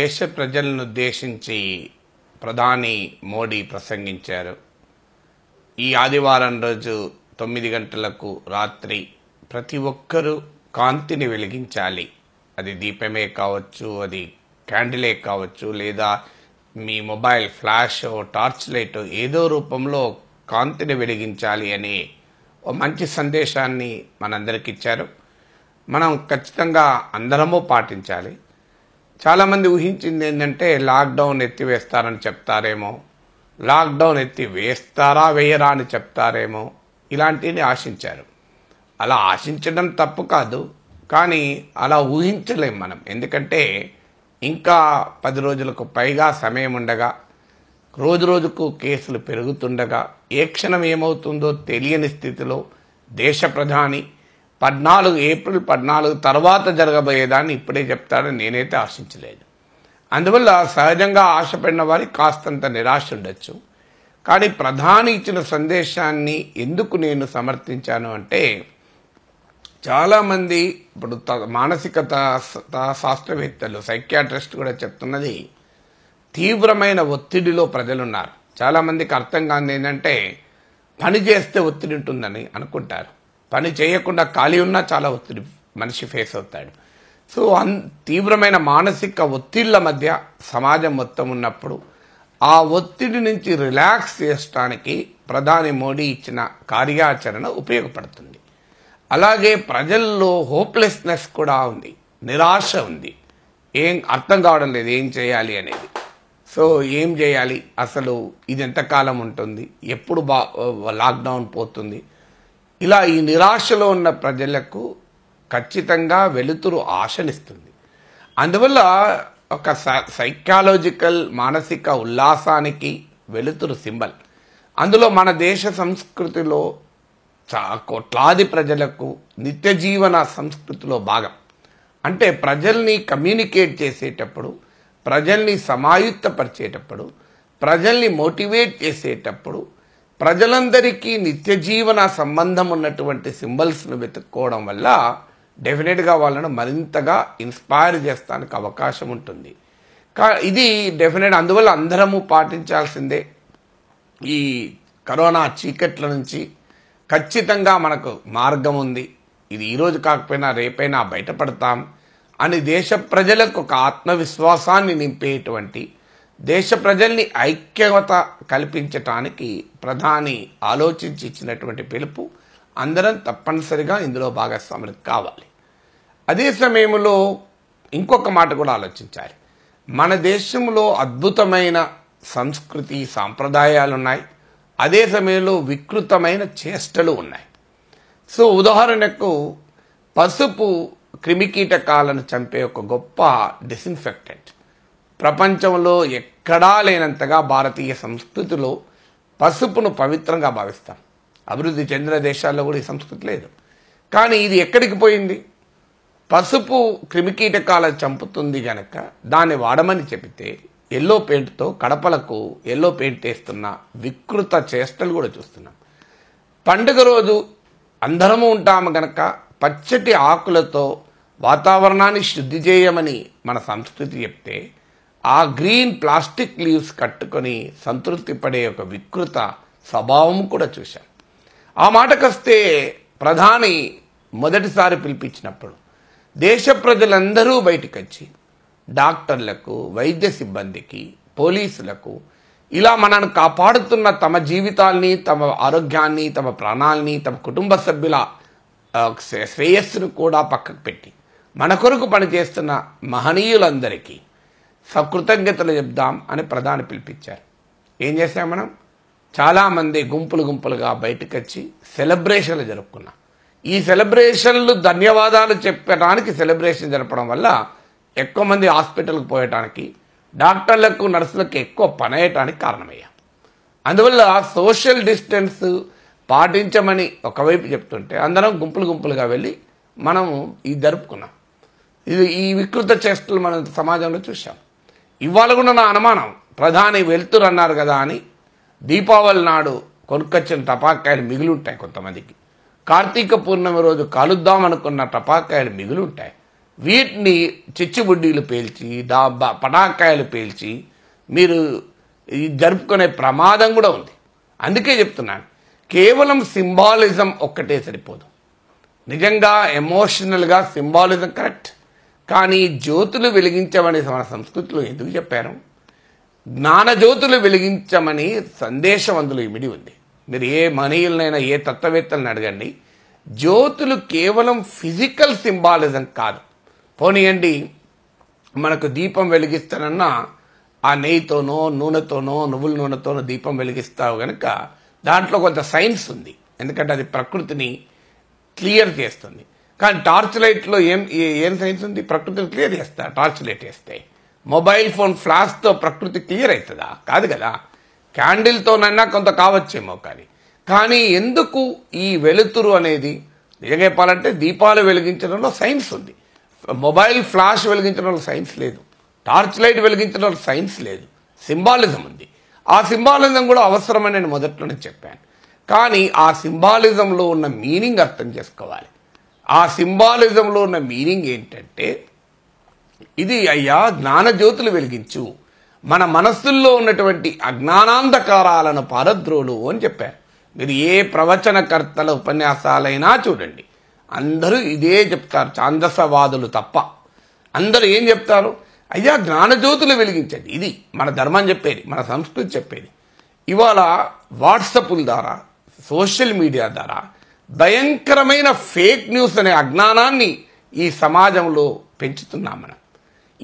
దేశ ప్రజలను ఉద్దేశించి ప్రధాని మోడీ ప్రసంగించారు ఈ ఆదివారం రోజు తొమ్మిది గంటలకు రాత్రి ప్రతి ఒక్కరూ కాంతిని వెలిగించాలి అది దీపమే కావచ్చు అది క్యాండిలే కావచ్చు లేదా మీ మొబైల్ ఫ్లాష్ టార్చ్ లైట్ ఏదో రూపంలో కాంతిని వెలిగించాలి అని ఓ మంచి సందేశాన్ని మనందరికి ఇచ్చారు మనం ఖచ్చితంగా అందరము పాటించాలి చాలామంది ఊహించింది ఏంటంటే లాక్డౌన్ ఎత్తివేస్తారని చెప్తారేమో లాక్డౌన్ ఎత్తి వేస్తారా వేయరా అని చెప్తారేమో ఇలాంటివి ఆశించారు అలా ఆశించడం తప్పు కాదు కానీ అలా ఊహించలేం మనం ఎందుకంటే ఇంకా పది రోజులకు పైగా సమయం ఉండగా రోజు రోజుకు కేసులు పెరుగుతుండగా ఏ క్షణం ఏమవుతుందో తెలియని స్థితిలో దేశ ప్రధాని పద్నాలుగు ఏప్రిల్ పద్నాలుగు తర్వాత జరగబోయేదాన్ని ఇప్పుడే చెప్తాడని నేనైతే ఆశించలేదు అందువల్ల సహజంగా ఆశపడిన వారికి కాస్తంత నిరాశ ఉండొచ్చు కానీ ప్రధాని ఇచ్చిన సందేశాన్ని ఎందుకు నేను సమర్థించాను అంటే చాలామంది ఇప్పుడు మానసిక శాస్త్రవేత్తలు సైక్యాట్రిస్ట్ కూడా చెప్తున్నది తీవ్రమైన ఒత్తిడిలో ప్రజలున్నారు చాలామందికి అర్థం కాని ఏంటంటే పని చేస్తే ఒత్తిడి ఉంటుందని అనుకుంటారు పని చేయకుండా ఖాళీ ఉన్నా చాలా ఒత్తిడి మనిషి ఫేస్ అవుతాడు సో అన్ తీవ్రమైన మానసిక ఒత్తిళ్ల మధ్య సమాజం మొత్తం ఉన్నప్పుడు ఆ ఒత్తిడి నుంచి రిలాక్స్ చేయటానికి ప్రధాని మోడీ ఇచ్చిన కార్యాచరణ ఉపయోగపడుతుంది అలాగే ప్రజల్లో హోప్లెస్నెస్ కూడా ఉంది నిరాశ ఉంది ఏం అర్థం కావడం లేదు ఏం చేయాలి అనేది సో ఏం చేయాలి అసలు ఇది ఎంతకాలం ఉంటుంది ఎప్పుడు బా లాక్డౌన్ పోతుంది ఇలా ఈ నిరాశలో ఉన్న ప్రజలకు ఖచ్చితంగా వెలుతురు ఆశనిస్తుంది అందువల్ల ఒక సైకాలజికల్ మానసిక ఉల్లాసానికి వెలుతురు సింబల్ అందులో మన దేశ సంస్కృతిలో కోట్లాది ప్రజలకు నిత్య జీవన సంస్కృతిలో భాగం అంటే ప్రజల్ని కమ్యూనికేట్ చేసేటప్పుడు ప్రజల్ని సమాయుక్తపరిచేటప్పుడు ప్రజల్ని మోటివేట్ చేసేటప్పుడు ప్రజలందరికీ నిత్య జీవన సంబంధం ఉన్నటువంటి సింబల్స్ను వెతుక్కోవడం వల్ల డెఫినెట్గా వాళ్ళను మరింతగా ఇన్స్పైర్ చేస్తానికి అవకాశం ఉంటుంది కా ఇది డెఫినెట్ అందువల్ల అందరము పాటించాల్సిందే ఈ కరోనా చీకట్ల నుంచి ఖచ్చితంగా మనకు మార్గం ఉంది ఇది ఈరోజు కాకపోయినా రేపైనా బయటపడతాం అని దేశ ప్రజలకు ఒక ఆత్మవిశ్వాసాన్ని నింపేటువంటి దేశ ప్రజల్ని ఐక్యత కల్పించటానికి ప్రధాని ఆలోచించి ఇచ్చినటువంటి పిలుపు అందరం తప్పనిసరిగా ఇందులో భాగస్వాములు కావాలి అదే సమయంలో ఇంకొక మాట కూడా ఆలోచించాలి మన దేశంలో అద్భుతమైన సంస్కృతి సాంప్రదాయాలు ఉన్నాయి అదే సమయంలో వికృతమైన చేష్టలు ఉన్నాయి సో ఉదాహరణకు పసుపు క్రిమికీటకాలను చంపే ఒక గొప్ప డిసిన్ఫెక్టెంట్ ప్రపంచంలో ఎక్కడా లేనంతగా భారతీయ సంస్కృతిలో పసుపును పవిత్రంగా భావిస్తాం అభివృద్ధి చెందిన దేశాల్లో కూడా ఈ సంస్కృతి లేదు కానీ ఇది ఎక్కడికి పోయింది పసుపు క్రిమికీటకాల చంపుతుంది గనక దాన్ని వాడమని చెబితే ఎల్లో పెయింట్తో కడపలకు ఎల్లో పెయింట్ వేస్తున్న వికృత చేష్టలు కూడా చూస్తున్నాం పండుగ రోజు అందరము ఉంటాము గనక పచ్చటి ఆకులతో వాతావరణాన్ని శుద్ధి చేయమని మన సంస్కృతి చెప్తే ఆ గ్రీన్ ప్లాస్టిక్ లీవ్స్ కట్టుకొని సంతృప్తి పడే ఒక వికృత స్వభావం కూడా చూశాం ఆ మాటకొస్తే ప్రధాని మొదటిసారి పిలిపించినప్పుడు దేశ ప్రజలందరూ బయటికి వచ్చి డాక్టర్లకు వైద్య సిబ్బందికి పోలీసులకు ఇలా మనను కాపాడుతున్న తమ జీవితాల్ని తమ ఆరోగ్యాన్ని తమ ప్రాణాల్ని తమ కుటుంబ సభ్యుల శ్రేయస్సును కూడా పక్కకు పెట్టి మన కొరకు పనిచేస్తున్న మహనీయులందరికీ సకృతజ్ఞతలు చెప్దాం అని ప్రధాని పిలిపించారు ఏం చేసాం మనం చాలామంది గుంపులు గుంపులుగా బయటకు వచ్చి సెలబ్రేషన్లు జరుపుకున్నాం ఈ సెలబ్రేషన్లు ధన్యవాదాలు చెప్పడానికి సెలబ్రేషన్ జరపడం వల్ల ఎక్కువ మంది హాస్పిటల్కి పోయటానికి డాక్టర్లకు నర్సులకు ఎక్కువ పని అయ్యటానికి కారణమయ్యాం అందువల్ల సోషల్ డిస్టెన్స్ పాటించమని ఒకవైపు చెప్తుంటే అందరం గుంపులు గుంపులుగా వెళ్ళి మనం ఇది జరుపుకున్నాం ఇది ఈ వికృత చేష్టలు మనం సమాజంలో చూసాం ఇవాళ కూడా నా అనుమానం ప్రధాని అన్నారు కదా అని దీపావళి నాడు కొనుక్కొచ్చిన టపాకాయలు మిగులుంటాయి కొంతమందికి కార్తీక పూర్ణమి రోజు కాలుద్దాం అనుకున్న టపాకాయలు మిగులుంటాయి వీటిని చిచ్చుబుడ్డీలు పేల్చి డాబా పటాకాయలు పేల్చి మీరు జరుపుకునే ప్రమాదం కూడా ఉంది అందుకే చెప్తున్నాను కేవలం సింబాలిజం ఒక్కటే సరిపోదు నిజంగా ఎమోషనల్గా సింబాలిజం కరెక్ట్ కానీ జ్యోతులు వెలిగించమని మన సంస్కృతిలో ఎందుకు చెప్పారు జ్ఞానజ్యోతులు వెలిగించమని సందేశం అందులో ఇమిడి ఉంది మీరు ఏ మనీయులనైనా ఏ తత్వవేత్తలను అడగండి జ్యోతులు కేవలం ఫిజికల్ సింబాలిజం కాదు పోనీయండి మనకు దీపం వెలిగిస్తానన్న ఆ నెయ్యితోనో నూనెతోనో నువ్వుల నూనెతోనో దీపం వెలిగిస్తావు కనుక దాంట్లో కొంత సైన్స్ ఉంది ఎందుకంటే అది ప్రకృతిని క్లియర్ చేస్తుంది కానీ టార్చ్ లైట్లో ఏం ఏం సైన్స్ ఉంది ప్రకృతిని క్లియర్ చేస్తా టార్చ్ లైట్ వేస్తే మొబైల్ ఫోన్ ఫ్లాష్తో ప్రకృతి క్లియర్ అవుతుందా కాదు కదా క్యాండిల్తోనైనా కొంత కావచ్చేమో కానీ కానీ ఎందుకు ఈ వెలుతురు అనేది నిజంగా చెప్పాలంటే దీపాలు వెలిగించడంలో సైన్స్ ఉంది మొబైల్ ఫ్లాష్ వెలిగించడంలో సైన్స్ లేదు టార్చ్ లైట్ వెలిగించడంలో సైన్స్ లేదు సింబాలిజం ఉంది ఆ సింబాలిజం కూడా అవసరమని నేను మొదట్లోనే చెప్పాను కానీ ఆ సింబాలిజంలో ఉన్న మీనింగ్ అర్థం చేసుకోవాలి ఆ సింబాలిజంలో ఉన్న మీనింగ్ ఏంటంటే ఇది అయ్యా జ్ఞానజ్యోతులు వెలిగించు మన మనస్సుల్లో ఉన్నటువంటి అజ్ఞానాంధకారాలను పారద్రోలు అని చెప్పారు మీరు ఏ ప్రవచనకర్తల ఉపన్యాసాలైనా చూడండి అందరూ ఇదే చెప్తారు ఛాందసవాదులు తప్ప అందరూ ఏం చెప్తారు అయ్యా జ్ఞానజ్యోతులు వెలిగించండి ఇది మన ధర్మం చెప్పేది మన సంస్కృతి చెప్పేది ఇవాళ వాట్సప్ల ద్వారా సోషల్ మీడియా ద్వారా భయంకరమైన ఫేక్ న్యూస్ అనే అజ్ఞానాన్ని ఈ సమాజంలో పెంచుతున్నాం మనం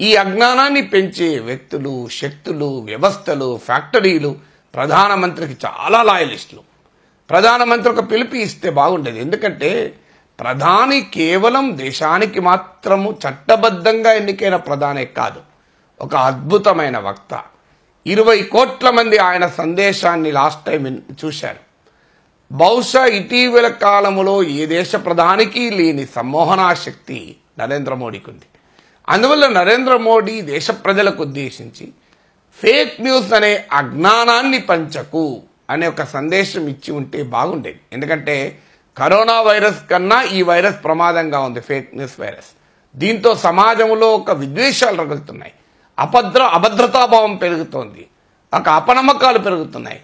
ఈ అజ్ఞానాన్ని పెంచే వ్యక్తులు శక్తులు వ్యవస్థలు ఫ్యాక్టరీలు ప్రధానమంత్రికి చాలా లాయలిస్టులు ప్రధానమంత్రి ఒక పిలుపు ఇస్తే బాగుండేది ఎందుకంటే ప్రధాని కేవలం దేశానికి మాత్రము చట్టబద్ధంగా ఎన్నికైన ప్రధానే కాదు ఒక అద్భుతమైన వక్త ఇరవై కోట్ల మంది ఆయన సందేశాన్ని లాస్ట్ టైం చూశారు బహుశా ఇటీవల కాలంలో ఏ దేశ ప్రధానికి లేని సమ్మోహనా శక్తి నరేంద్ర మోడీకి ఉంది అందువల్ల నరేంద్ర మోడీ దేశ ప్రజలకు ఉద్దేశించి ఫేక్ న్యూస్ అనే అజ్ఞానాన్ని పంచకు అనే ఒక సందేశం ఇచ్చి ఉంటే బాగుండేది ఎందుకంటే కరోనా వైరస్ కన్నా ఈ వైరస్ ప్రమాదంగా ఉంది ఫేక్ న్యూస్ వైరస్ దీంతో సమాజంలో ఒక విద్వేషాలు రగులుతున్నాయి అభద్ర అభద్రతాభావం పెరుగుతోంది ఒక అపనమ్మకాలు పెరుగుతున్నాయి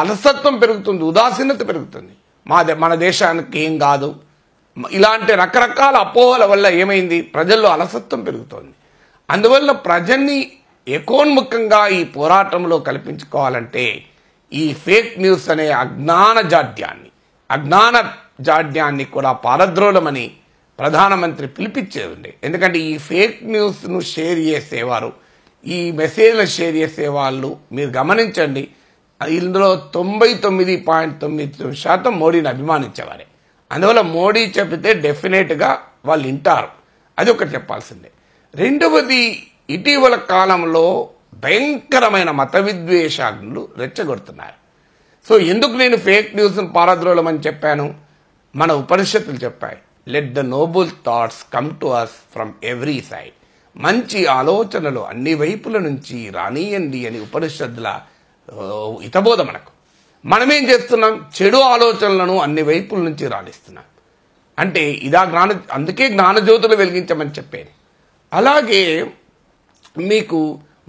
అలసత్వం పెరుగుతుంది ఉదాసీనత పెరుగుతుంది మా మన దేశానికి ఏం కాదు ఇలాంటి రకరకాల అపోహల వల్ల ఏమైంది ప్రజల్లో అలసత్వం పెరుగుతోంది అందువల్ల ప్రజల్ని ఏకోన్ముఖంగా ఈ పోరాటంలో కల్పించుకోవాలంటే ఈ ఫేక్ న్యూస్ అనే అజ్ఞాన జాడ్యాన్ని అజ్ఞాన జాడ్యాన్ని కూడా పారద్రోలమని ప్రధానమంత్రి పిలిపించేది ఎందుకంటే ఈ ఫేక్ న్యూస్ను షేర్ చేసేవారు ఈ మెసేజ్లు షేర్ చేసే వాళ్ళు మీరు గమనించండి ఇందులో తొంభై తొమ్మిది పాయింట్ తొమ్మిది శాతం మోడీని అభిమానించేవారే అందువల్ల మోడీ చెబితే డెఫినెట్గా వాళ్ళు వింటారు అది ఒకటి చెప్పాల్సిందే రెండవది ఇటీవల కాలంలో భయంకరమైన మత విద్వేషాలు రెచ్చగొడుతున్నారు సో ఎందుకు నేను ఫేక్ న్యూస్ను పారద్రోలమని చెప్పాను మన ఉపనిషత్తులు చెప్పాయి let the noble thoughts come to us from every side మంచి ఆలోచనలు అన్ని వైపుల నుంచి రానియండి అని ఉపనిషత్తుల హితబోధ మనకు మనమేం చేస్తున్నాం చెడు ఆలోచనలను అన్ని వైపుల నుంచి రాణిస్తున్నాం అంటే ఇదా జ్ఞాన అందుకే జ్ఞానజ్యోతులు వెలిగించమని చెప్పేది అలాగే మీకు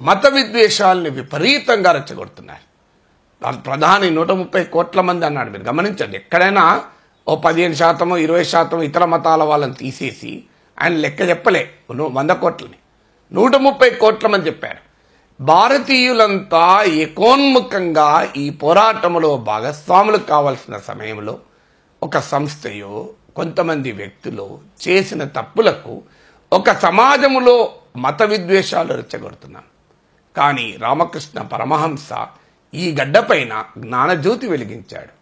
మత విద్వేషాలని విపరీతంగా రెచ్చగొడుతున్నారు ప్రధాని నూట ముప్పై కోట్ల మంది అన్నాడు మీరు గమనించండి ఎక్కడైనా ఓ పదిహేను శాతం ఇరవై శాతం ఇతర మతాల వాళ్ళని తీసేసి ఆయన లెక్క చెప్పలే వంద కోట్లని నూట ముప్పై కోట్ల మంది చెప్పారు భారతీయులంతా ఏకోన్ముఖంగా ఈ పోరాటంలో భాగస్వాములు కావాల్సిన సమయంలో ఒక సంస్థయో కొంతమంది వ్యక్తులు చేసిన తప్పులకు ఒక సమాజంలో మత విద్వేషాలు రెచ్చగొడుతున్నాను కానీ రామకృష్ణ పరమహంస ఈ గడ్డపైన జ్ఞానజ్యోతి వెలిగించాడు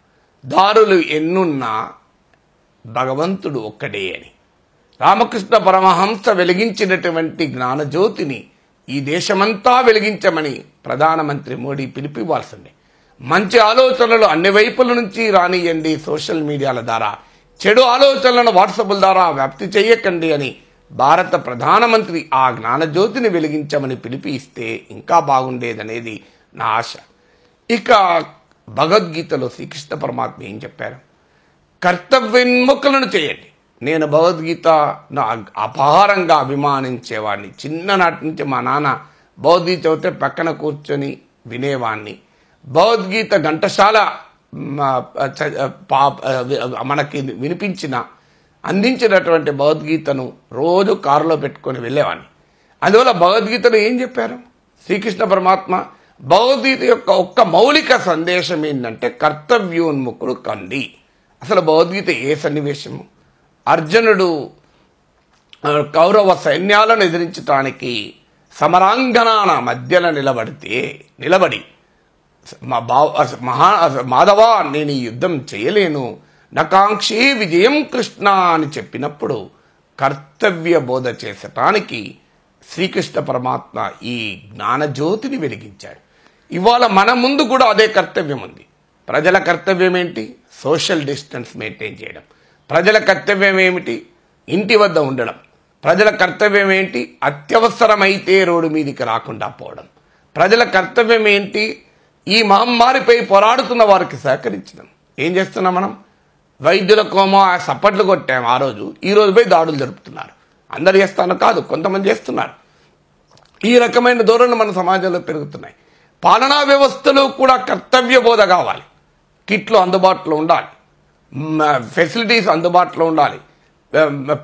దారులు ఎన్నున్నా భగవంతుడు ఒక్కడే అని రామకృష్ణ పరమహంస వెలిగించినటువంటి జ్ఞానజ్యోతిని ఈ దేశమంతా వెలిగించమని ప్రధానమంత్రి మోడీ పిలిపివ్వాల్సిందే మంచి ఆలోచనలు అన్ని వైపుల నుంచి రానియండి సోషల్ మీడియాల ద్వారా చెడు ఆలోచనలను వాట్సాప్ల ద్వారా వ్యాప్తి చేయకండి అని భారత ప్రధానమంత్రి ఆ జ్ఞానజ్యోతిని వెలిగించమని పిలిపి ఇస్తే ఇంకా బాగుండేదనేది నా ఆశ ఇక భగవద్గీతలో శ్రీకృష్ణ పరమాత్మ ఏం చెప్పారు కర్తవ్యన్ముఖలను చేయండి నేను భగవద్గీత అపహారంగా అభిమానించేవాడిని చిన్ననాటి నుంచి మా నాన్న భగవద్గీత చదివితే పక్కన కూర్చొని వినేవాణ్ణి భగవద్గీత ఘంటశాల మనకి వినిపించిన అందించినటువంటి భగవద్గీతను రోజు కారులో పెట్టుకొని వెళ్ళేవాడిని అందువల్ల భగవద్గీతలో ఏం చెప్పారు శ్రీకృష్ణ పరమాత్మ భగవద్గీత యొక్క ఒక్క మౌలిక సందేశం ఏంటంటే కర్తవ్యోన్ముఖుడు కండి అసలు భగవద్గీత ఏ సన్నివేశము అర్జునుడు కౌరవ సైన్యాలను ఎదిరించటానికి సమరాంగణాన మధ్యన నిలబడితే నిలబడి మా బావ మహా మాధవ నేను ఈ యుద్ధం చేయలేను నకాంక్షి విజయం కృష్ణ అని చెప్పినప్పుడు కర్తవ్య బోధ చేసటానికి శ్రీకృష్ణ పరమాత్మ ఈ జ్ఞానజ్యోతిని వెలిగించాడు ఇవాళ మన ముందు కూడా అదే కర్తవ్యం ఉంది ప్రజల కర్తవ్యం ఏంటి సోషల్ డిస్టెన్స్ మెయింటైన్ చేయడం ప్రజల కర్తవ్యం ఏమిటి ఇంటి వద్ద ఉండడం ప్రజల కర్తవ్యం ఏంటి అత్యవసరమైతే రోడ్డు మీదకి రాకుండా పోవడం ప్రజల కర్తవ్యం ఏంటి ఈ మహమ్మారిపై పోరాడుతున్న వారికి సహకరించడం ఏం చేస్తున్నాం మనం వైద్యుల కోమో సప్పట్లు కొట్టాం ఆ రోజు ఈ రోజుపై దాడులు జరుపుతున్నారు అందరు చేస్తాను కాదు కొంతమంది చేస్తున్నారు ఈ రకమైన ధోరణి మన సమాజంలో పెరుగుతున్నాయి పాలనా వ్యవస్థలో కూడా కర్తవ్య బోధ కావాలి కిట్లు అందుబాటులో ఉండాలి ఫెసిలిటీస్ అందుబాటులో ఉండాలి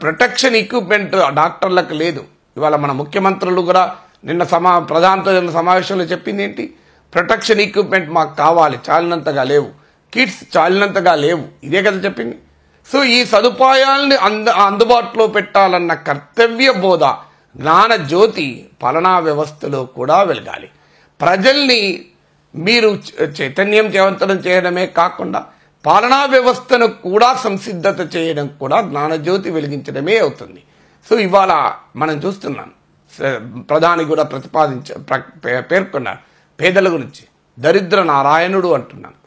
ప్రొటెక్షన్ ఎక్విప్మెంట్ డాక్టర్లకు లేదు ఇవాళ మన ముఖ్యమంత్రులు కూడా నిన్న సమా ప్రధానతో నిన్న సమావేశంలో చెప్పింది ఏంటి ప్రొటెక్షన్ ఎక్విప్మెంట్ మాకు కావాలి చాలినంతగా లేవు కిట్స్ చాలినంతగా లేవు ఇదే కదా చెప్పింది సో ఈ సదుపాయాలని అంద అందుబాటులో పెట్టాలన్న కర్తవ్య బోధ జ్ఞానజ్యోతి పాలనా వ్యవస్థలో కూడా వెలగాలి ప్రజల్ని మీరు చైతన్యం చేవంతరం చేయడమే కాకుండా పాలనా వ్యవస్థను కూడా సంసిద్ధత చేయడం కూడా జ్ఞానజ్యోతి వెలిగించడమే అవుతుంది సో ఇవాళ మనం చూస్తున్నాం ప్రధాని కూడా ప్రతిపాదించ పేర్కొన్నారు పేదల గురించి దరిద్ర నారాయణుడు అంటున్నాను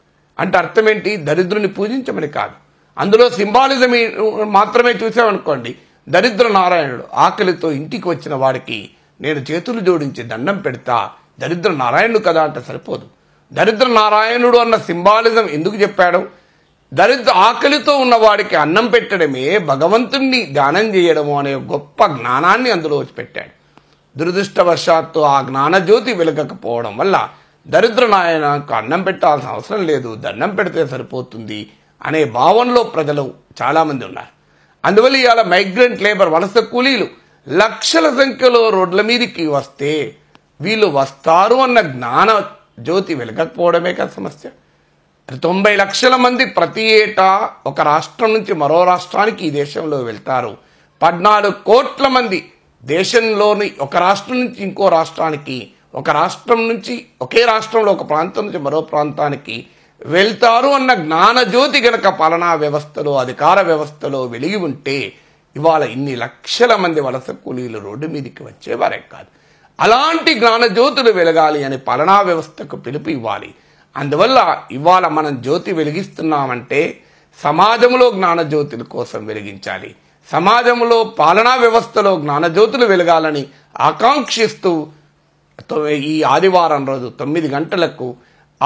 అంటే అర్థం ఏంటి దరిద్రుని పూజించమని కాదు అందులో సింబాలిజం మాత్రమే చూసామనుకోండి దరిద్ర నారాయణుడు ఆకలితో ఇంటికి వచ్చిన వాడికి నేను చేతులు జోడించి దండం పెడతా దరిద్ర నారాయణుడు కదా అంటే సరిపోదు దరిద్ర నారాయణుడు అన్న సింబాలిజం ఎందుకు చెప్పాడు దరిద్ర ఆకలితో ఉన్నవాడికి అన్నం పెట్టడమే భగవంతుణ్ణి ధ్యానం చేయడము అనే గొప్ప జ్ఞానాన్ని అందులో పెట్టాడు దురదృష్టవశాత్తు ఆ జ్ఞానజ్యోతి వెలగకపోవడం వల్ల దరిద్ర నాయనకు అన్నం పెట్టాల్సిన అవసరం లేదు దండం పెడితే సరిపోతుంది అనే భావనలో ప్రజలు చాలామంది ఉన్నారు అందువల్ల ఇవాళ మైగ్రెంట్ లేబర్ వలస కూలీలు లక్షల సంఖ్యలో రోడ్ల మీదకి వస్తే వీళ్ళు వస్తారు అన్న జ్ఞాన జ్యోతి వెలగకపోవడమే కదా సమస్య తొంభై లక్షల మంది ప్రతి ఏటా ఒక రాష్ట్రం నుంచి మరో రాష్ట్రానికి ఈ దేశంలో వెళ్తారు పద్నాలుగు కోట్ల మంది దేశంలోని ఒక రాష్ట్రం నుంచి ఇంకో రాష్ట్రానికి ఒక రాష్ట్రం నుంచి ఒకే రాష్ట్రంలో ఒక ప్రాంతం నుంచి మరో ప్రాంతానికి వెళ్తారు అన్న జ్ఞానజ్యోతి గనక పాలనా వ్యవస్థలో అధికార వ్యవస్థలో వెలిగి ఉంటే ఇవాళ ఇన్ని లక్షల మంది వలస కూలీలు రోడ్డు మీదకి వచ్చేవారే కాదు అలాంటి జ్ఞానజ్యోతులు వెలగాలి అని పాలనా వ్యవస్థకు పిలుపు ఇవ్వాలి అందువల్ల ఇవాళ మనం జ్యోతి వెలిగిస్తున్నామంటే సమాజంలో జ్ఞానజ్యోతుల కోసం వెలిగించాలి సమాజంలో పాలనా వ్యవస్థలో జ్ఞానజ్యోతులు వెలగాలని ఆకాంక్షిస్తూ ఈ ఆదివారం రోజు తొమ్మిది గంటలకు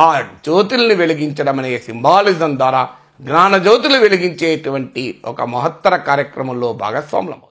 ఆ జ్యోతుల్ని వెలిగించడం అనే సింబాలిజం ద్వారా జ్ఞానజ్యోతులు వెలిగించేటువంటి ఒక మహత్తర కార్యక్రమంలో భాగస్వాములం